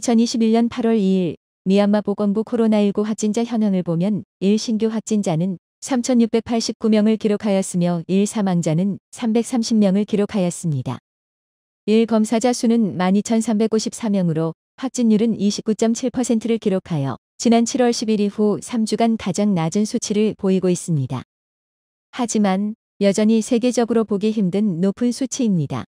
2021년 8월 2일 미얀마 보건부 코로나19 확진자 현황을 보면 1 신규 확진자는 3,689명을 기록하였으며 1 사망자는 330명을 기록하였습니다. 1 검사자 수는 12,354명으로 확진율은 29.7%를 기록하여 지난 7월 10일 이후 3주간 가장 낮은 수치를 보이고 있습니다. 하지만 여전히 세계적으로 보기 힘든 높은 수치입니다.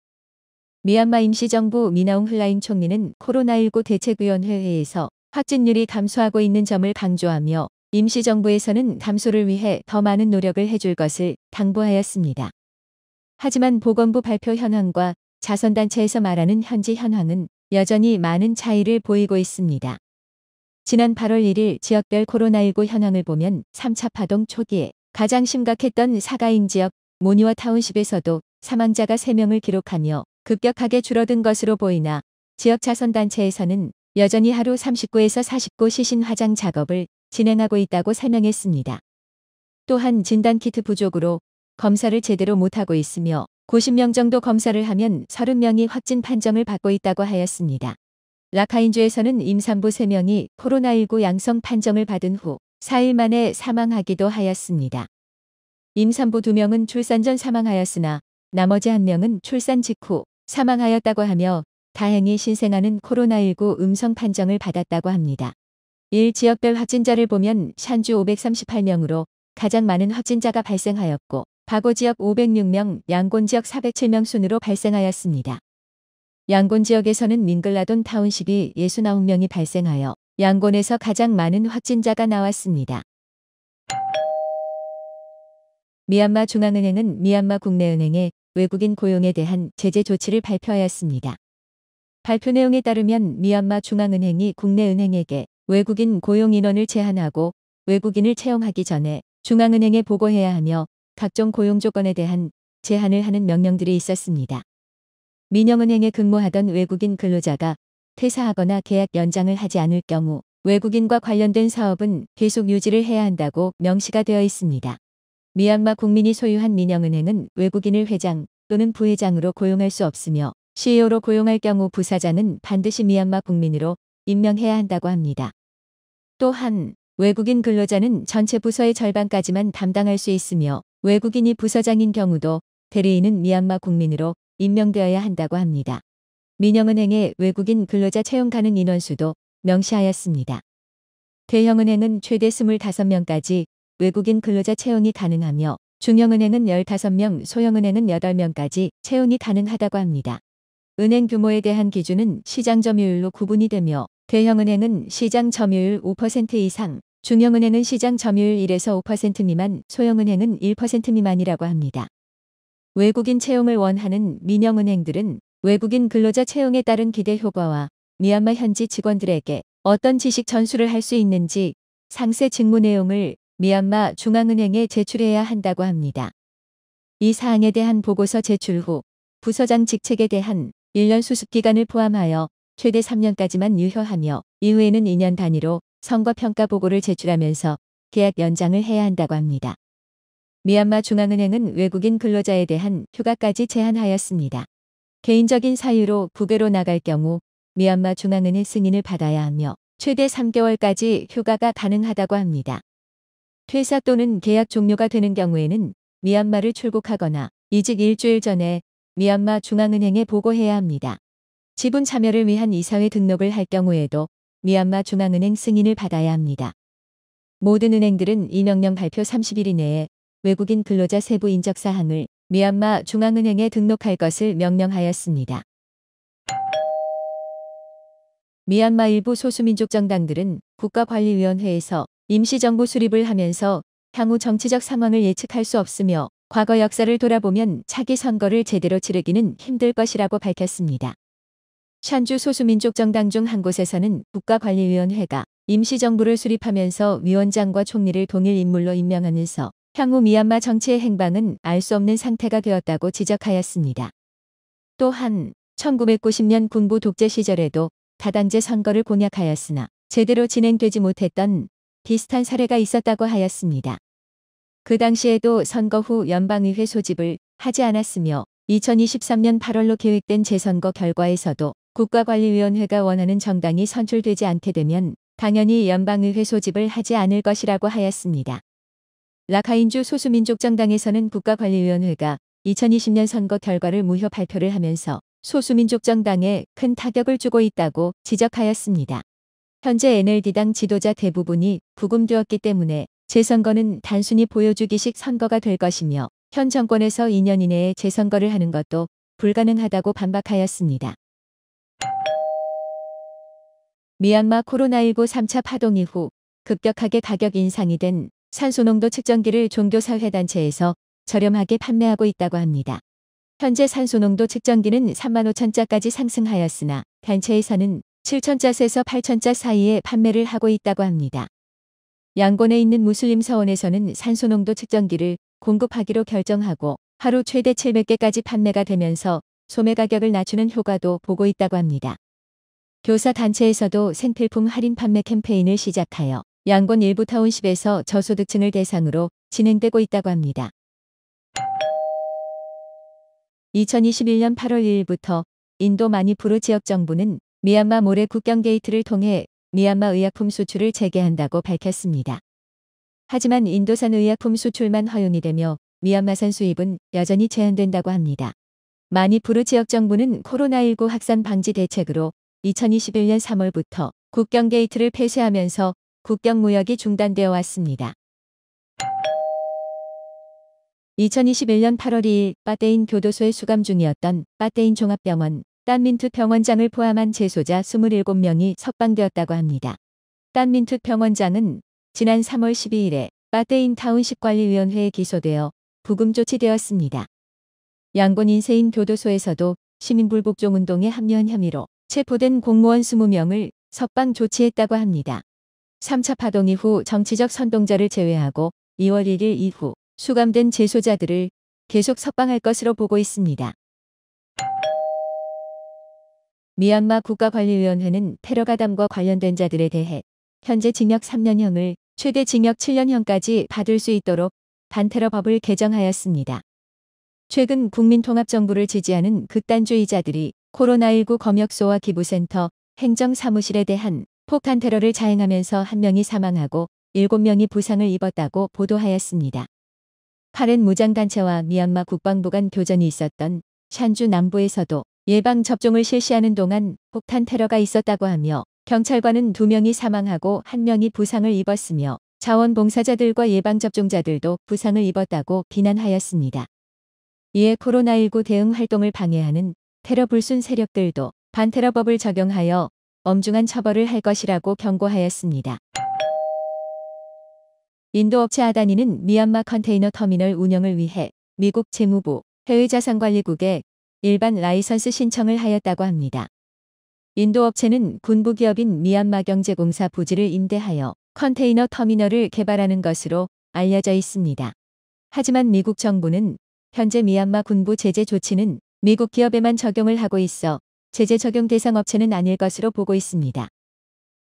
미얀마 임시정부 미나웅 흘라잉 총리는 코로나19 대책위원회에서 확진율이 감소하고 있는 점을 강조하며 임시정부에서는 감소를 위해 더 많은 노력을 해줄 것을 당부하였습니다. 하지만 보건부 발표 현황과 자선단체에서 말하는 현지 현황은 여전히 많은 차이를 보이고 있습니다. 지난 8월 1일 지역별 코로나19 현황을 보면 3차 파동 초기에 가장 심각했던 사가인 지역 모니와 타운십에서도 사망자가 3명을 기록하며 급격하게 줄어든 것으로 보이나 지역 자선단체에서는 여전히 하루 39에서 49 시신 화장 작업을 진행하고 있다고 설명했습니다. 또한 진단키트 부족으로 검사를 제대로 못하고 있으며 90명 정도 검사를 하면 30명이 확진 판정을 받고 있다고 하였습니다. 라카인주에서는 임산부 3명이 코로나19 양성 판정을 받은 후 4일 만에 사망하기도 하였습니다. 임산부 2명은 출산 전 사망하였으나 나머지 1명은 출산 직후 사망하였다고 하며 다행히 신생아는 코로나19 음성 판정을 받았다고 합니다. 일 지역별 확진자를 보면 샨주 538명으로 가장 많은 확진자가 발생하였고 바고 지역 506명, 양곤 지역 407명 순으로 발생하였습니다. 양곤 지역에서는 민글라돈 타운십이 69명이 발생하여 양곤에서 가장 많은 확진자가 나왔습니다. 미얀마 중앙은행은 미얀마 국내은행에 외국인 고용에 대한 제재 조치를 발표하였습니다. 발표 내용에 따르면 미얀마 중앙은행이 국내 은행에게 외국인 고용 인원을 제한하고 외국인을 채용하기 전에 중앙은행에 보고해야 하며 각종 고용 조건에 대한 제한을 하는 명령들이 있었습니다. 민영은행에 근무하던 외국인 근로자가 퇴사하거나 계약 연장을 하지 않을 경우 외국인과 관련된 사업은 계속 유지를 해야 한다고 명시가 되어 있습니다. 미얀마 국민이 소유한 민영은행은 외국인을 회장 또는 부회장으로 고용할 수 없으며 CEO로 고용할 경우 부사자는 반드시 미얀마 국민으로 임명해야 한다고 합니다. 또한 외국인 근로자는 전체 부서의 절반까지만 담당할 수 있으며 외국인이 부서장인 경우도 대리인은 미얀마 국민으로 임명되어야 한다고 합니다. 민영은행의 외국인 근로자 채용 가능 인원수도 명시하였습니다. 대형은행은 최대 25명까지 외국인 근로자 채용이 가능하며 중형은행은 15명, 소형은행은 8명까지 채용이 가능하다고 합니다. 은행 규모에 대한 기준은 시장 점유율로 구분이 되며 대형은행은 시장 점유율 5% 이상, 중형은행은 시장 점유율 1에서 5% 미만, 소형은행은 1% 미만이라고 합니다. 외국인 채용을 원하는 민영은행들은 외국인 근로자 채용에 따른 기대 효과와 미얀마 현지 직원들에게 어떤 지식 전수를 할 수 있는지 상세 직무 내용을 미얀마 중앙은행에 제출해야 한다고 합니다. 이 사항에 대한 보고서 제출 후 부서장 직책에 대한 1년 수습 기간을 포함하여 최대 3년까지만 유효하며 이후에는 2년 단위로 선거 평가 보고를 제출하면서 계약 연장을 해야 한다고 합니다. 미얀마 중앙은행은 외국인 근로자에 대한 휴가까지 제한하였습니다. 개인적인 사유로 부외로 나갈 경우 미얀마 중앙은행 승인을 받아야 하며 최대 3개월까지 휴가가 가능하다고 합니다. 퇴사 또는 계약 종료가 되는 경우에는 미얀마를 출국하거나 이직 일주일 전에 미얀마 중앙은행에 보고해야 합니다. 지분 참여를 위한 이사회 등록을 할 경우에도 미얀마 중앙은행 승인을 받아야 합니다. 모든 은행들은 이 명령 발표 30일 이내에 외국인 근로자 세부 인적 사항을 미얀마 중앙은행에 등록할 것을 명령하였습니다. 미얀마 일부 소수민족 정당들은 국가관리위원회에서 임시정부 수립을 하면서 향후 정치적 상황을 예측할 수 없으며 과거 역사를 돌아보면 차기 선거를 제대로 치르기는 힘들 것이라고 밝혔습니다. 샨주 소수민족 정당 중 한 곳에서는 국가관리위원회가 임시정부를 수립하면서 위원장과 총리를 동일 인물로 임명하면서 향후 미얀마 정치의 행방은 알 수 없는 상태가 되었다고 지적하였습니다. 또한 1990년 군부 독재 시절에도 다당제 선거를 공약하였으나 제대로 진행되지 못했던 비슷한 사례가 있었다고 하였습니다. 그 당시에도 선거 후 연방의회 소집을 하지 않았으며 2023년 8월로 계획된 재선거 결과에서도 국가관리위원회가 원하는 정당이 선출되지 않게 되면 당연히 연방의회 소집을 하지 않을 것이라고 하였습니다. 라카인주 소수민족 정당에서는 국가관리위원회가 2020년 선거 결과를 무효 발표를 하면서 소수민족 정당에 큰 타격을 주고 있다고 지적하였습니다. 현재 NLD당 지도자 대부분이 부금되었기 때문에 재선거는 단순히 보여주기식 선거가 될 것이며 현 정권에서 2년 이내에 재선거를 하는 것도 불가능하다고 반박하였습니다. 미얀마 코로나19 3차 파동 이후 급격하게 가격 인상이 된 산소농도 측정기를 종교사회단체에서 저렴하게 판매하고 있다고 합니다. 현재 산소농도 측정기는 3 5 0 0 0짜까지 상승하였으나 단체에서는 7,000잣에서 8,000잣 사이에 판매를 하고 있다고 합니다. 양곤에 있는 무슬림 사원에서는 산소농도 측정기를 공급하기로 결정하고 하루 최대 700개까지 판매가 되면서 소매 가격을 낮추는 효과도 보고 있다고 합니다. 교사 단체에서도 생필품 할인 판매 캠페인을 시작하여 양곤 일부 타운십에서 저소득층을 대상으로 진행되고 있다고 합니다. 2021년 8월 1일부터 인도 마니푸르 지역 정부는 미얀마 모래 국경 게이트를 통해 미얀마 의약품 수출을 재개한다고 밝혔습니다. 하지만 인도산 의약품 수출만 허용이 되며 미얀마산 수입은 여전히 제한된다고 합니다. 마니푸르 지역 정부는 코로나19 확산 방지 대책으로 2021년 3월부터 국경 게이트를 폐쇄하면서 국경 무역이 중단되어 왔습니다. 2021년 8월 2일 빠떼인 교도소에 수감 중이었던 빠떼인 종합병원 딴민투 병원장을 포함한 재소자 27명이 석방되었다고 합니다. 딴민투 병원장은 지난 3월 12일에 빠떼인 타운십관리위원회에 기소되어 부금 조치되었습니다. 양곤 인세인 교도소에서도 시민불복종운동에 합류한 혐의로 체포된 공무원 20명을 석방 조치했다고 합니다. 3차 파동 이후 정치적 선동자를 제외하고 2월 1일 이후 수감된 재소자들을 계속 석방할 것으로 보고 있습니다. 미얀마 국가관리위원회는 테러 가담과 관련된 자들에 대해 현재 징역 3년형을 최대 징역 7년형까지 받을 수 있도록 반테러법을 개정하였습니다. 최근 국민통합정부를 지지하는 극단주의자들이 코로나19 검역소와 기부센터, 행정사무실에 대한 폭탄 테러를 자행하면서 한 명이 사망하고 7명이 부상을 입었다고 보도하였습니다. 8렌 무장단체와 미얀마 국방부 간 교전이 있었던 샨주 남부에서도 예방접종을 실시하는 동안 폭탄 테러가 있었다고 하며 경찰관은 두명이 사망하고 한명이 부상을 입었으며 자원봉사자들과 예방접종자들도 부상을 입었다고 비난하였습니다. 이에 코로나19 대응 활동을 방해하는 테러 불순 세력들도 반테러법을 적용하여 엄중한 처벌을 할 것이라고 경고하였습니다. 인도업체 아다니는 미얀마 컨테이너 터미널 운영을 위해 미국 재무부 해외자산관리국에 일반 라이선스 신청을 하였다고 합니다. 인도 업체는 군부 기업인 미얀마 경제공사 부지를 임대하여 컨테이너 터미널을 개발하는 것으로 알려져 있습니다. 하지만 미국 정부는 현재 미얀마 군부 제재 조치는 미국 기업에만 적용을 하고 있어 제재 적용 대상 업체는 아닐 것으로 보고 있습니다.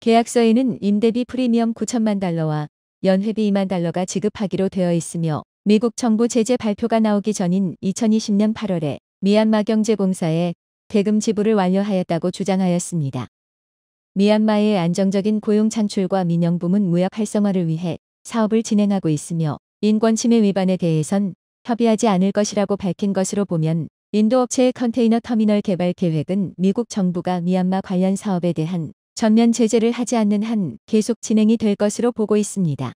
계약서에는 임대비 프리미엄 9천만 달러와 연회비 2만 달러가 지급하기로 되어 있으며 미국 정부 제재 발표가 나오기 전인 2020년 8월에 미얀마 경제공사에 대금 지불을 완료하였다고 주장하였습니다. 미얀마의 안정적인 고용 창출과 민영 부문 무역 활성화를 위해 사업을 진행하고 있으며 인권 침해 위반에 대해선 협의하지 않을 것이라고 밝힌 것으로 보면 인도 업체의 컨테이너 터미널 개발 계획은 미국 정부가 미얀마 관련 사업에 대한 전면 제재를 하지 않는 한 계속 진행이 될 것으로 보고 있습니다.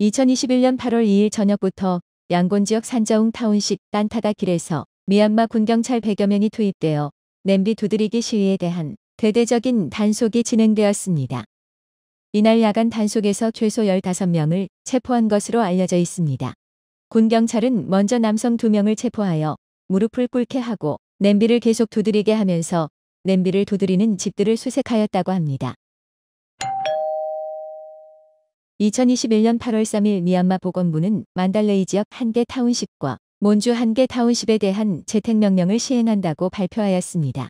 2021년 8월 2일 저녁부터 양곤 지역 산자웅 타운식 딴타다 길에서 미얀마 군경찰 100여 명이 투입되어 냄비 두드리기 시위에 대한 대대적인 단속이 진행되었습니다. 이날 야간 단속에서 최소 15명을 체포한 것으로 알려져 있습니다. 군경찰은 먼저 남성 2명을 체포하여 무릎을 꿇게 하고 냄비를 계속 두드리게 하면서 냄비를 두드리는 집들을 수색하였다고 합니다. 2021년 8월 3일 미얀마 보건부는 만달레이 지역 한 개 타운십과 몬주 한 개 타운십에 대한 재택명령을 시행한다고 발표하였습니다.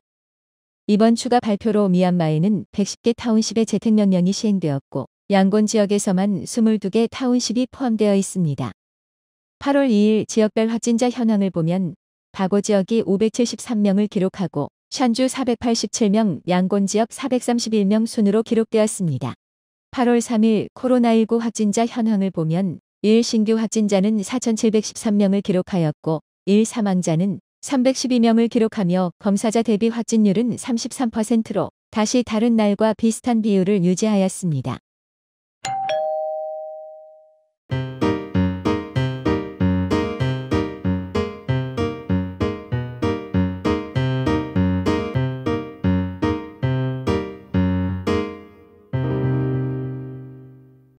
이번 추가 발표로 미얀마에는 110개 타운십의 재택명령이 시행되었고 양곤 지역에서만 22개 타운십이 포함되어 있습니다. 8월 2일 지역별 확진자 현황을 보면 바고 지역이 573명을 기록하고 샨주 487명, 양곤 지역 431명 순으로 기록되었습니다. 8월 3일 코로나19 확진자 현황을 보면 1 신규 확진자는 4,713명을 기록하였고 1 사망자는 312명을 기록하며 검사자 대비 확진률은 33%로 다시 다른 날과 비슷한 비율을 유지하였습니다.